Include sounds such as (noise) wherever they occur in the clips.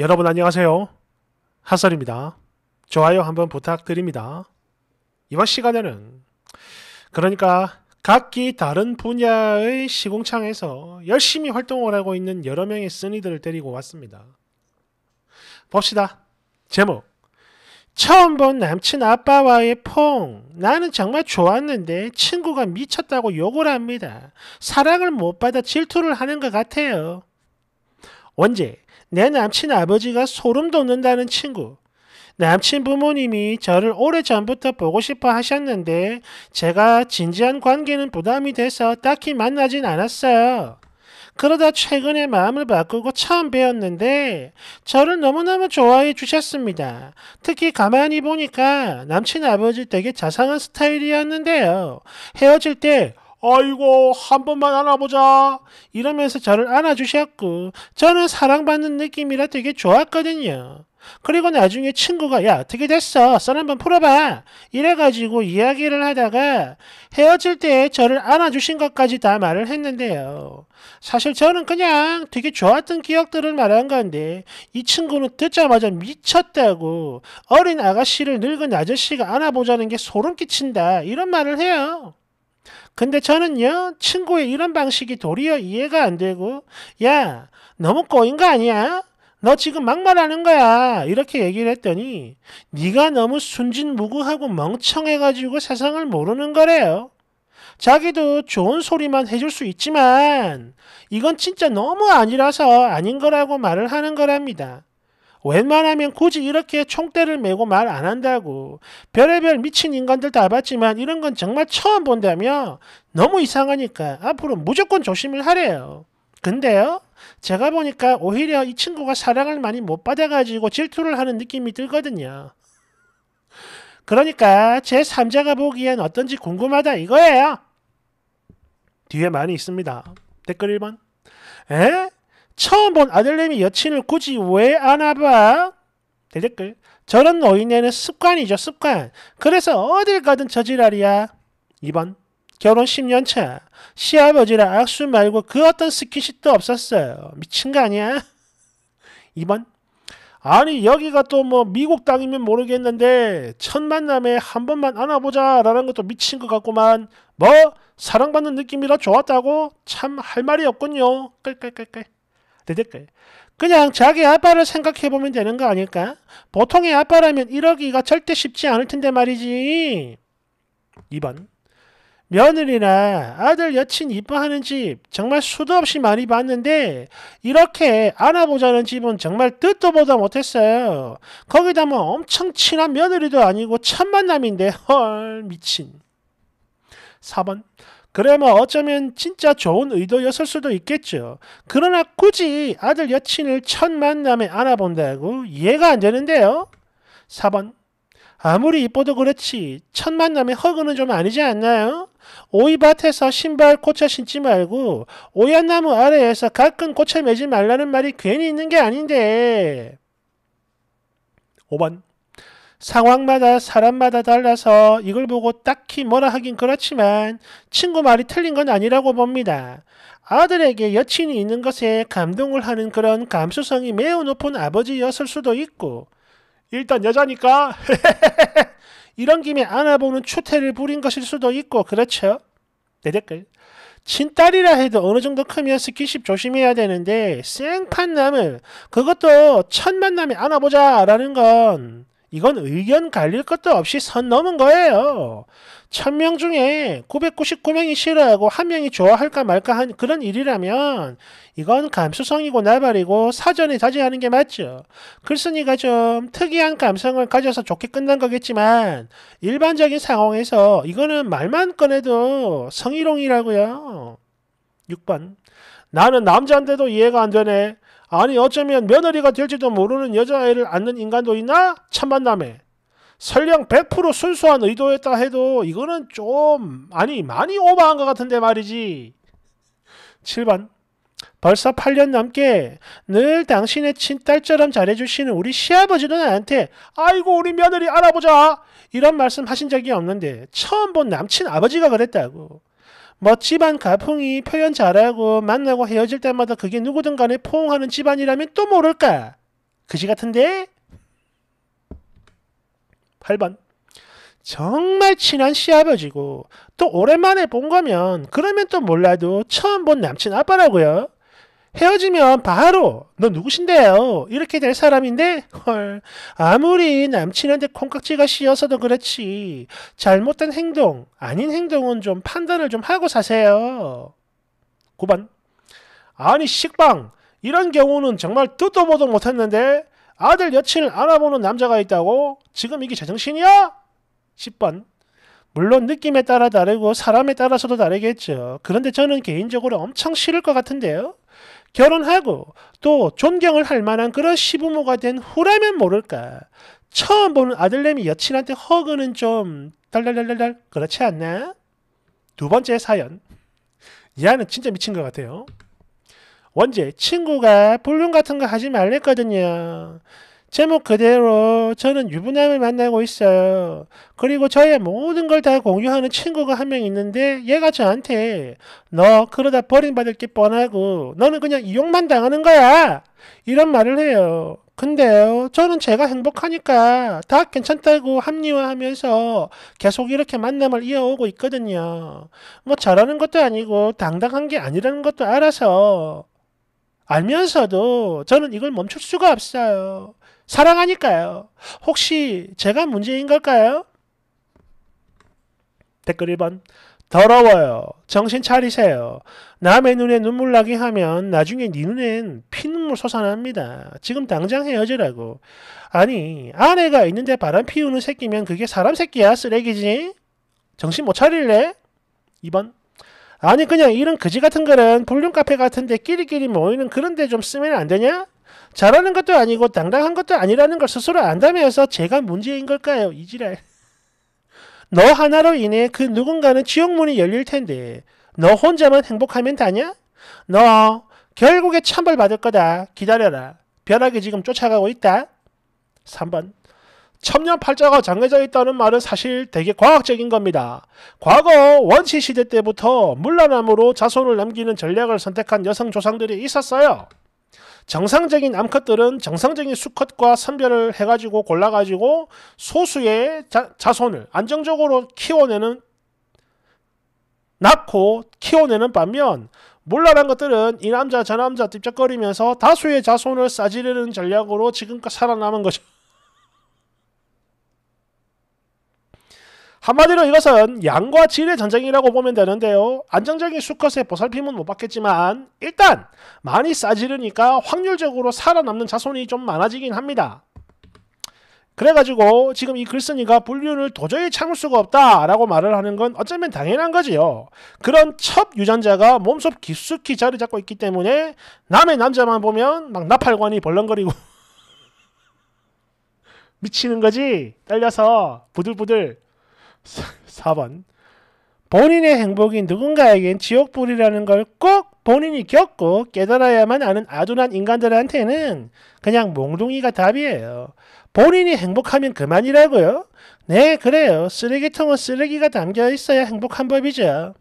여러분 안녕하세요. 하설입니다 좋아요 한번 부탁드립니다. 이번 시간에는 그러니까 각기 다른 분야의 시공창에서 열심히 활동을 하고 있는 여러 명의 쓰니들을 데리고 왔습니다. 봅시다. 제목 처음 본 남친 아빠와의 퐁. 나는 정말 좋았는데 친구가 미쳤다고 욕을 합니다. 사랑을 못 받아 질투를 하는 것 같아요. 언제 내 남친 아버지가 소름 돋는다는 친구. 남친 부모님이 저를 오래전부터 보고 싶어 하셨는데 제가 진지한 관계는 부담이 돼서 딱히 만나진 않았어요. 그러다 최근에 마음을 바꾸고 처음 뵈었는데 저를 너무너무 좋아해 주셨습니다. 특히 가만히 보니까 남친 아버지 되게 자상한 스타일이었는데요. 헤어질 때 아이고 한 번만 안아보자 이러면서 저를 안아주셨고 저는 사랑받는 느낌이라 되게 좋았거든요. 그리고 나중에 친구가 야 어떻게 됐어 썰 한번 풀어봐 이래가지고 이야기를 하다가 헤어질 때 저를 안아주신 것까지 다 말을 했는데요 사실 저는 그냥 되게 좋았던 기억들을 말한 건데 이 친구는 듣자마자 미쳤다고 어린 아가씨를 늙은 아저씨가 안아보자는 게 소름 끼친다 이런 말을 해요 근데 저는요, 친구의 이런 방식이 도리어 이해가 안 되고, 야, 너무 꼬인 거 아니야? 너 지금 막말하는 거야. 이렇게 얘기를 했더니 네가 너무 순진무구하고 멍청해가지고 세상을 모르는 거래요. 자기도 좋은 소리만 해줄 수 있지만 이건 진짜 너무 아니라서 아닌 거라고 말을 하는 거랍니다. 웬만하면 굳이 이렇게 총대를 메고 말 안 한다고 별의별 미친 인간들 다 봤지만 이런 건 정말 처음 본다며 너무 이상하니까 앞으로 무조건 조심을 하래요. 근데요 제가 보니까 오히려 이 친구가 사랑을 많이 못 받아가지고 질투를 하는 느낌이 들거든요. 그러니까 제 3자가 보기엔 어떤지 궁금하다 이거예요. 뒤에 많이 있습니다. 댓글 1번. 에? 처음 본 아들내미 여친을 굳이 왜 안아봐? 대댓글. 저런 노인네는 습관이죠, 습관. 그래서 어딜 가든 저지랄이야. 2번. 결혼 10년 차. 시아버지랑 악수 말고 그 어떤 스킨십도 없었어요. 미친 거 아니야? 2번. (laughs) 아니 여기가 또 뭐 미국 땅이면 모르겠는데 첫 만남에 한 번만 안아보자 라는 것도 미친 것 같구만 뭐 사랑받는 느낌이라 좋았다고 참 할 말이 없군요 끌끌끌끌 대댓글. 그냥 자기 아빠를 생각해보면 되는 거 아닐까? 보통의 아빠라면 이러기가 절대 쉽지 않을 텐데 말이지. 2번. 며느리나 아들 여친 이뻐하는 집 정말 수도 없이 많이 봤는데 이렇게 안아보자는 집은 정말 뜻도 보다 못했어요. 거기다 뭐 엄청 친한 며느리도 아니고 첫 만남인데 헐 미친. 4번 그래뭐 어쩌면 진짜 좋은 의도였을 수도 있겠죠. 그러나 굳이 아들 여친을 첫 만남에 알아본다고 이해가 안 되는데요. 4번 아무리 이뻐도 그렇지 첫 만남에 허그는 좀 아니지 않나요? 오이밭에서 신발 꽂혀 신지 말고 오얏나무 아래에서 가끔 꽂혀 매지 말라는 말이 괜히 있는 게 아닌데 5번 상황마다 사람마다 달라서 이걸 보고 딱히 뭐라 하긴 그렇지만 친구 말이 틀린 건 아니라고 봅니다. 아들에게 여친이 있는 것에 감동을 하는 그런 감수성이 매우 높은 아버지였을 수도 있고 일단 여자니까 (laughs) 이런 김에 안아보는 추태를 부린 것일 수도 있고 그렇죠? 내 댓글 친딸이라 해도 어느 정도 크면 스킨십 조심해야 되는데 생판 남을 그것도 첫 만남에 안아보자라는 건 이건 의견 갈릴 것도 없이 선 넘은 거예요. 천 명 중에 999명이 싫어하고 한 명이 좋아할까 말까 한 그런 일이라면 이건 감수성이고 나발이고 사전에 자제하는 게 맞죠. 글쓴이가 좀 특이한 감성을 가져서 좋게 끝난 거겠지만 일반적인 상황에서 이거는 말만 꺼내도 성희롱이라고요. 6번 나는 남자인데도 이해가 안 되네. 아니 어쩌면 며느리가 될지도 모르는 여자아이를 낳는 인간도 있나? 참 만남에. 설령 100% 순수한 의도였다 해도 이거는 좀 아니 많이 오버한 것 같은데 말이지. 7번 벌써 8년 넘게 늘 당신의 친딸처럼 잘해주시는 우리 시아버지는 나한테 아이고 우리 며느리 알아보자 이런 말씀 하신 적이 없는데 처음 본 남친 아버지가 그랬다고. 뭐 집안 가풍이 표현 잘하고 만나고 헤어질 때마다 그게 누구든 간에 포옹하는 집안이라면 또 모를까? 그지 같은데? 8번. 정말 친한 시아버지고 또 오랜만에 본 거면 그러면 또 몰라도 처음 본 남친 아빠라고요. 헤어지면 바로 너 누구신데요? 이렇게 될 사람인데 헐 아무리 남친한테 콩깍지가 씌어서도 그렇지 잘못된 행동 아닌 행동은 좀 판단을 좀 하고 사세요. 9번 아니 식빵 이런 경우는 정말 듣도 보도 못했는데 아들 여친을 알아보는 남자가 있다고? 지금 이게 제정신이야? 10번 물론 느낌에 따라 다르고 사람에 따라서도 다르겠죠. 그런데 저는 개인적으로 엄청 싫을 것 같은데요. 결혼하고 또 존경을 할 만한 그런 시부모가 된 후라면 모를까. 처음 보는 아들내미 여친한테 허그는 좀 달달달달달 그렇지 않나? 두 번째 사연. 얘는 진짜 미친 것 같아요. 원제 친구가 불륜 같은 거 하지 말랬거든요. 제목 그대로 저는 유부남을 만나고 있어요. 그리고 저의 모든 걸 다 공유하는 친구가 한 명 있는데 얘가 저한테 너 그러다 버림받을 게 뻔하고 너는 그냥 이용만 당하는 거야. 이런 말을 해요. 근데요, 저는 제가 행복하니까 다 괜찮다고 합리화하면서 계속 이렇게 만남을 이어오고 있거든요. 뭐 잘하는 것도 아니고 당당한 게 아니라는 것도 알아서 알면서도 저는 이걸 멈출 수가 없어요. 사랑하니까요. 혹시 제가 문제인 걸까요? 댓글 1번. 더러워요. 정신 차리세요. 남의 눈에 눈물 나게 하면 나중에 네 눈엔 피눈물 솟아납니다. 지금 당장 헤어지라고. 아니 아내가 있는데 바람 피우는 새끼면 그게 사람 새끼야 쓰레기지. 정신 못 차릴래? 2번 아니 그냥 이런 그지 같은 거는 볼륨 카페 같은데 끼리끼리 모이는 그런데 좀 쓰면 안 되냐? 잘하는 것도 아니고 당당한 것도 아니라는 걸 스스로 안다면서 제가 문제인 걸까요? 이지랄. 너 하나로 인해 그 누군가는 지옥문이 열릴 텐데 너 혼자만 행복하면 다냐? 너 결국에 참벌받을 거다. 기다려라. 벼하게 지금 쫓아가고 있다. 3번 첨년팔자가 정해져 있다는 말은 사실 되게 과학적인 겁니다. 과거 원시 시대 때부터 물란함으로 자손을 남기는 전략을 선택한 여성 조상들이 있었어요. 정상적인 암컷들은 정상적인 수컷과 선별을 해가지고 골라가지고 소수의 자, 손을 안정적으로 키워내는 낳고 키워내는 반면 몰라란 것들은 이 남자 저 남자 뒤적거리면서 다수의 자손을 싸지르는 전략으로 지금껏 살아남은 것 거죠. 한마디로 이것은 양과 질의 전쟁이라고 보면 되는데요. 안정적인 수컷의 보살핌은 못 받겠지만 일단 많이 싸지르니까 확률적으로 살아남는 자손이 좀 많아지긴 합니다. 그래가지고 지금 이 글쓴이가 불륜을 도저히 참을 수가 없다라고 말을 하는 건 어쩌면 당연한 거지요. 그런 첩 유전자가 몸속 깊숙이 자리 잡고 있기 때문에 남의 남자만 보면 막 나팔관이 벌렁거리고 (laughs) 미치는 거지. 딸려서 부들부들 4번. 본인의 행복이 누군가에겐 지옥불이라는 걸 꼭 본인이 겪고 깨달아야만 아는 아둔한 인간들한테는 그냥 몽둥이가 답이에요. 본인이 행복하면 그만이라고요? 네, 그래요. 쓰레기통은 쓰레기가 담겨 있어야 행복한 법이죠.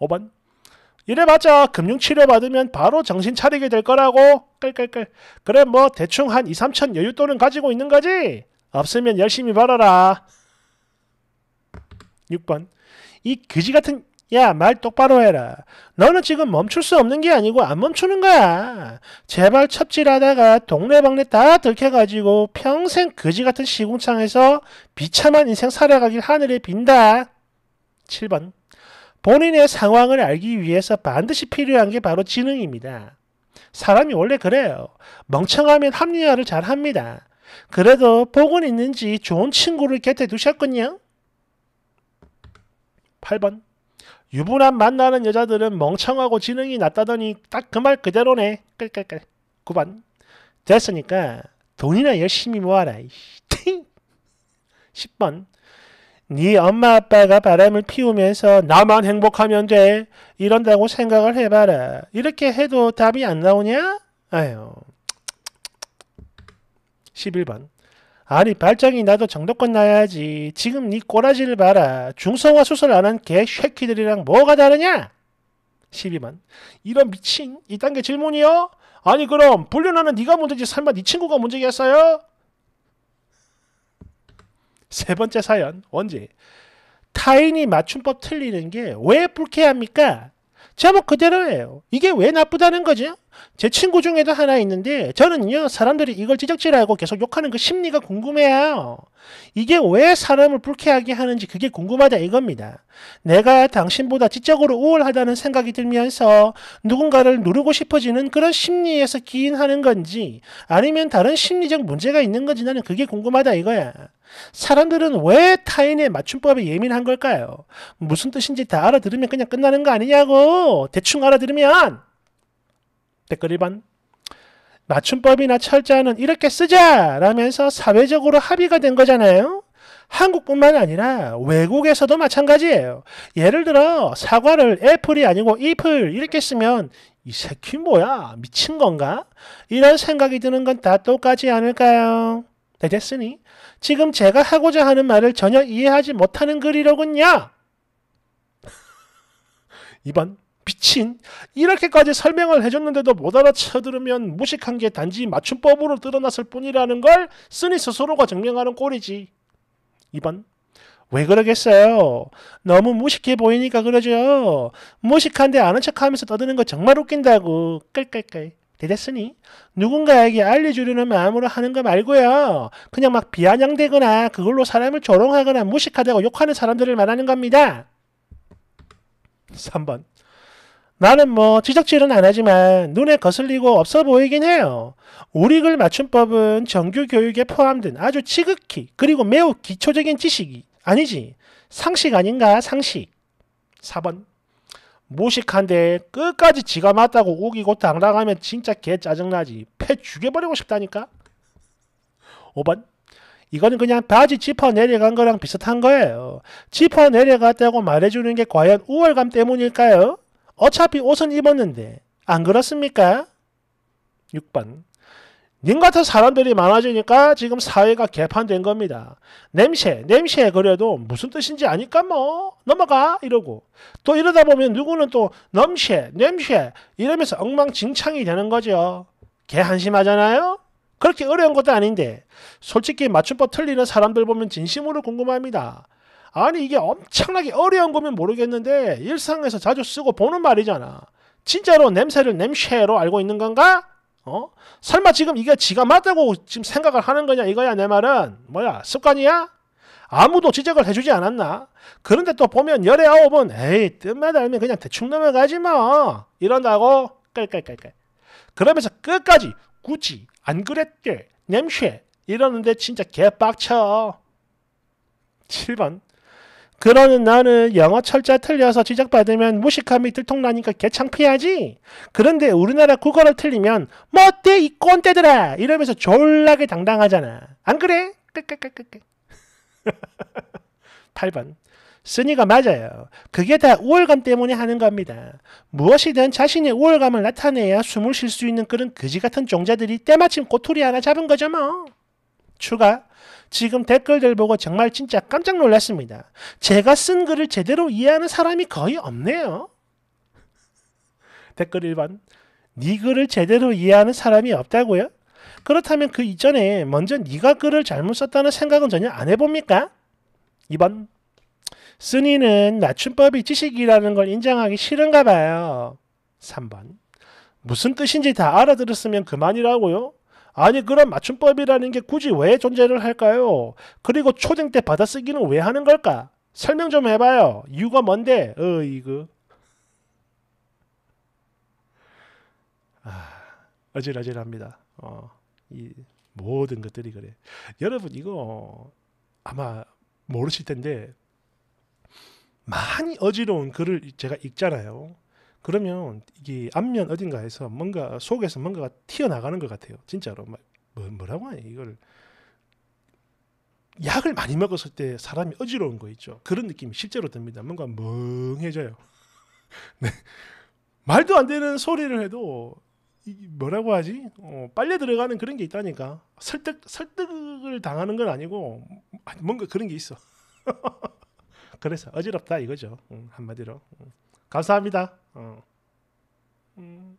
5번. 이래봤자 금융치료 받으면 바로 정신 차리게 될 거라고. 끌끌끌. 그래 뭐 대충 한 2, 3천 여윳돈은 가지고 있는 거지? 없으면 열심히 벌어라. 6번 이 그지 같은 야 말 똑바로 해라 너는 지금 멈출 수 없는 게 아니고 안 멈추는 거야 제발 첩질하다가 동네방네 다 들켜가지고 평생 거지 같은 시궁창에서 비참한 인생 살아가길 하늘에 빈다 7번 본인의 상황을 알기 위해서 반드시 필요한 게 바로 지능입니다 사람이 원래 그래요 멍청하면 합리화를 잘 합니다 그래도 복은 있는지 좋은 친구를 곁에 두셨군요 8번 유부남 만나는 여자들은 멍청하고 지능이 낮다더니 딱 그 말 그대로네. 끌끌끌. 9번 됐으니까 돈이나 열심히 모아라. 10번 네 엄마 아빠가 바람을 피우면서 나만 행복하면 돼 이런다고 생각을 해봐라. 이렇게 해도 답이 안 나오냐? 아유. 11번 아니 발작이 나도 정도껏 나야지. 지금 네 꼬라지를 봐라. 중성화 수술 안 한 개쉐키들이랑 뭐가 다르냐? 12만. 이런 미친 이단계 질문이요? 아니 그럼 불륜하는 네가 문제지 설마 네 친구가 문제겠어요? 세 번째 사연 언제? 타인이 맞춤법 틀리는 게 왜 불쾌합니까? 제목 그대로예요. 이게 왜 나쁘다는 거죠? 제 친구 중에도 하나 있는데 저는요 사람들이 이걸 찌적질하고 계속 욕하는 그 심리가 궁금해요. 이게 왜 사람을 불쾌하게 하는지 그게 궁금하다 이겁니다. 내가 당신보다 지적으로 우월하다는 생각이 들면서 누군가를 누르고 싶어지는 그런 심리에서 기인하는 건지 아니면 다른 심리적 문제가 있는 건지 나는 그게 궁금하다 이거야. 사람들은 왜 타인의 맞춤법에 예민한 걸까요? 무슨 뜻인지 다 알아들으면 그냥 끝나는 거 아니냐고 대충 알아들으면 댓글 1번 맞춤법이나 철자는 이렇게 쓰자 라면서 사회적으로 합의가 된 거잖아요. 한국뿐만 아니라 외국에서도 마찬가지예요. 예를 들어 사과를 애플이 아니고 이플 이렇게 쓰면 이 새끼 뭐야 미친 건가? 이런 생각이 드는 건 다 똑같지 않을까요? 네, 됐으니 지금 제가 하고자 하는 말을 전혀 이해하지 못하는 글이로군요. 2번 (laughs) 미친 이렇게까지 설명을 해줬는데도 못 알아쳐들으면 무식한 게 단지 맞춤법으로 드러났을 뿐이라는 걸 쓰니 스스로가 증명하는 꼴이지. 2번 왜 그러겠어요? 너무 무식해 보이니까 그러죠. 무식한데 아는 척하면서 떠드는 거 정말 웃긴다고. 끌끌끌. 대댔으니 누군가에게 알려주려는 마음으로 하는 거 말고요. 그냥 막 비아냥대거나 그걸로 사람을 조롱하거나 무식하다고 욕하는 사람들을 말하는 겁니다. 3번 나는 뭐 지적질은 안 하지만 눈에 거슬리고 없어 보이긴 해요. 우리글 맞춤법은 정규 교육에 포함된 아주 지극히 그리고 매우 기초적인 지식이 아니지 상식 아닌가 상식. 4번 무식한데 끝까지 지가 맞다고 우기고 당당하면 진짜 개 짜증나지. 폐 죽여버리고 싶다니까. 5번 이거는 그냥 바지 짚어 내려간 거랑 비슷한 거예요. 짚어 내려갔다고 말해주는 게 과연 우월감 때문일까요? 어차피 옷은 입었는데 안 그렇습니까? 6번 님 같은 사람들이 많아지니까 지금 사회가 개판된 겁니다. 냄새, 냄새 그래도 무슨 뜻인지 아니까 뭐 넘어가 이러고 또 이러다 보면 누구는 또 넘새, 냄새 이러면서 엉망진창이 되는 거죠. 개 한심하잖아요? 그렇게 어려운 것도 아닌데 솔직히 맞춤법 틀리는 사람들 보면 진심으로 궁금합니다. 아니 이게 엄청나게 어려운 거면 모르겠는데 일상에서 자주 쓰고 보는 말이잖아. 진짜로 냄새를 냄새로 알고 있는 건가? 어? 설마 지금 이게 지가 맞다고 지금 생각을 하는 거냐 이거야 내 말은 뭐야 습관이야? 아무도 지적을 해주지 않았나? 그런데 또 보면 열의 아홉은 에이 뜸만 알면 그냥 대충 넘어가지 마 뭐. 이런다고 깔깔깔깔 그러면서 끝까지 굳이 안 그랬게 냄새 이러는데 진짜 개빡쳐 7번 그러는 나는 영어 철자 틀려서 지적받으면 무식함이 들통나니까 개창피하지? 그런데 우리나라 국어를 틀리면 뭐때 이 꼰대들아 이러면서 졸라게 당당하잖아. 안 그래? 8번 (laughs) 쓰니가 맞아요. 그게 다 우월감 때문에 하는 겁니다. 무엇이든 자신의 우월감을 나타내야 숨을 쉴 수 있는 그런 그지 같은 종자들이 때마침 꼬투리 하나 잡은 거죠 뭐. 추가 지금 댓글들 보고 정말 진짜 깜짝 놀랐습니다. 제가 쓴 글을 제대로 이해하는 사람이 거의 없네요. 댓글 1번 네 글을 제대로 이해하는 사람이 없다고요? 그렇다면 그 이전에 먼저 네가 글을 잘못 썼다는 생각은 전혀 안 해봅니까? 2번 쓰니는 낮춤법이 지식이라는 걸 인정하기 싫은가 봐요. 3번 무슨 뜻인지 다 알아들었으면 그만이라고요? 아니 그런 맞춤법이라는 게 굳이 왜 존재를 할까요? 그리고 초딩 때 받아쓰기는 왜 하는 걸까? 설명 좀 해봐요. 이유가 뭔데? 어이그. 아, 어질어질합니다. 어, 이 모든 것들이 그래. 여러분 이거 아마 모르실 텐데 많이 어지러운 글을 제가 읽잖아요. 그러면 이게 안면 어딘가에서 뭔가 속에서 뭔가가 튀어나가는 것 같아요. 진짜로 막 뭐, 라고 하냐 이걸 약을 많이 먹었을 때 사람이 어지러운 거 있죠. 그런 느낌이 실제로 듭니다. 뭔가 멍해져요. (laughs) 네. 말도 안 되는 소리를 해도 뭐라고 하지? 어, 빨려 들어가는 그런 게 있다니까. 설득 설득을 당하는 건 아니고 뭔가 그런 게 있어. (laughs) 그래서 어지럽다 이거죠. 음, 한마디로. 음. 감사합니다. 어. 음.